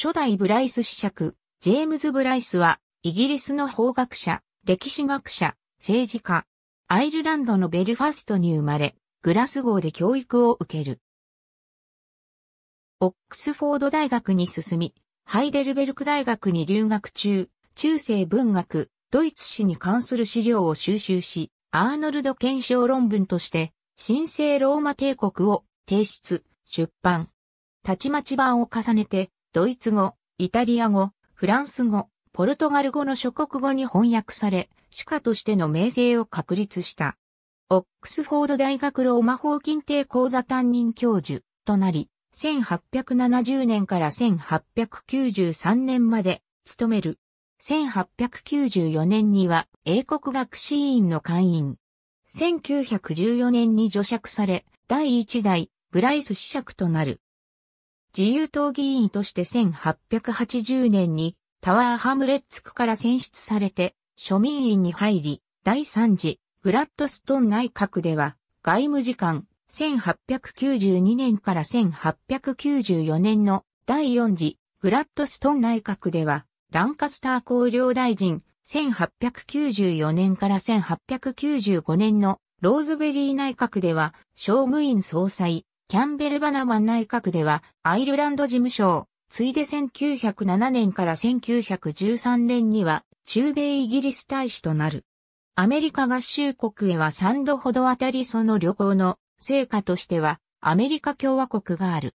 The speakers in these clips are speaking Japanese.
初代ブライス子爵、ジェームズ・ブライスは、イギリスの法学者、歴史学者、政治家、アイルランドのベルファストに生まれ、グラスゴーで教育を受ける。オックスフォード大学に進み、ハイデルベルク大学に留学中、中世文学、ドイツ史に関する資料を収集し、アーノルド検証論文として、神聖ローマ帝国を提出、出版。たちまち版を重ねて、ドイツ語、イタリア語、フランス語、ポルトガル語の諸国語に翻訳され、主家としての名声を確立した。オックスフォード大学ローマ法金帝講座担任教授となり、1870年から1893年まで務める。1894年には英国学士院の会員。1914年に除釈され、第1代ブライス子爵となる。自由党議員として1880年にタワーハムレッツ区から選出されて庶民院に入り、第3次グラッドストン内閣では外務次官1892年から1894年の第4次グラッドストン内閣ではランカスター公領大臣1894年から1895年のローズベリー内閣では商務院総裁キャンベル・バナマン内閣では、アイルランド事務を、ついで1907年から1913年には、中米イギリス大使となる。アメリカ合衆国へは3度ほど当たりその旅行の成果としては、アメリカ共和国がある。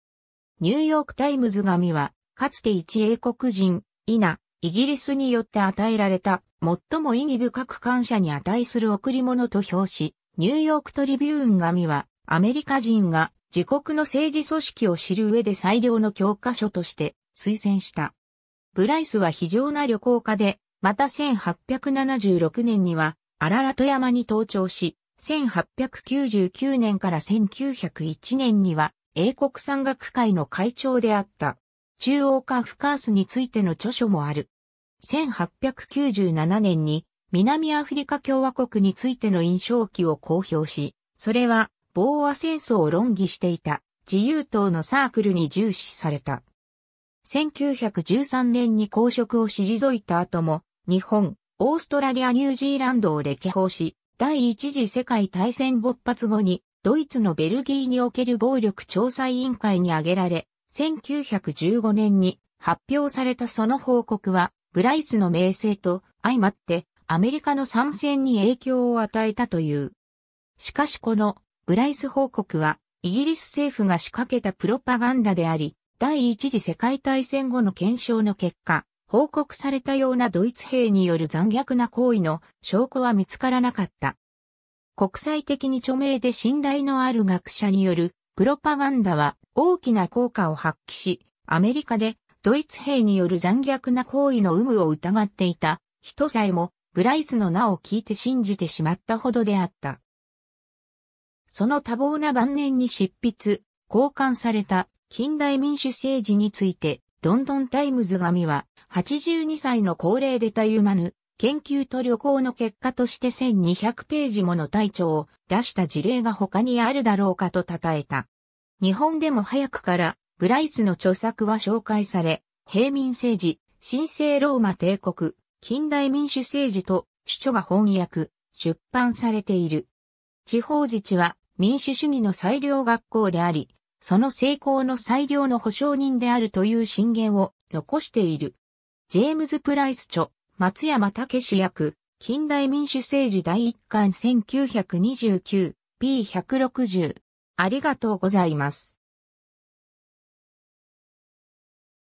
ニューヨークタイムズ紙は、かつて一英国人、イナ、イギリスによって与えられた、最も意義深く感謝に値する贈り物と表し、ニューヨークトリビューン紙は、アメリカ人が自国の政治組織を知る上で最良の教科書として推薦した。ブライスは非常な旅行家で、また1876年にはアララト山に登頂し、1899年から1901年には英国山岳会の会長であった。中央カフカースについての著書もある。1897年に南アフリカ共和国についての印象記を公表し、それは防和戦争を論議していた自由党のサークルに重視された。1913年に公職を退いた後も、日本、オーストラリア、ニュージーランドを歴訪し、第一次世界大戦勃発後に、ドイツのベルギーにおける暴力調査委員会に挙げられ、1915年に発表されたその報告は、ブライスの名声と相まって、アメリカの参戦に影響を与えたという。しかしこのブライス報告は、イギリス政府が仕掛けたプロパガンダであり、第一次世界大戦後の検証の結果、報告されたようなドイツ兵による残虐な行為の証拠は見つからなかった。国際的に著名で信頼のある学者によるプロパガンダは大きな効果を発揮し、アメリカでドイツ兵による残虐な行為の有無を疑っていた人さえもブライスの名を聞いて信じてしまったほどであった。その多忙な晩年に執筆、交換された近代民主政治について、ロンドンタイムズ紙は、82歳の高齢でたゆまぬ、研究と旅行の結果として1200ページもの体調を出した事例が他にあるだろうかと称えた。日本でも早くから、ブライスの著作は紹介され、平民政治、神聖ローマ帝国、近代民主政治と、主著が翻訳、出版されている。地方自治は、民主主義の最良学校であり、その成功の最良の保証人であるという信言を残している。ジェームズ・プライス著、松山武史役、近代民主政治第一巻 1929P160。ありがとうございます。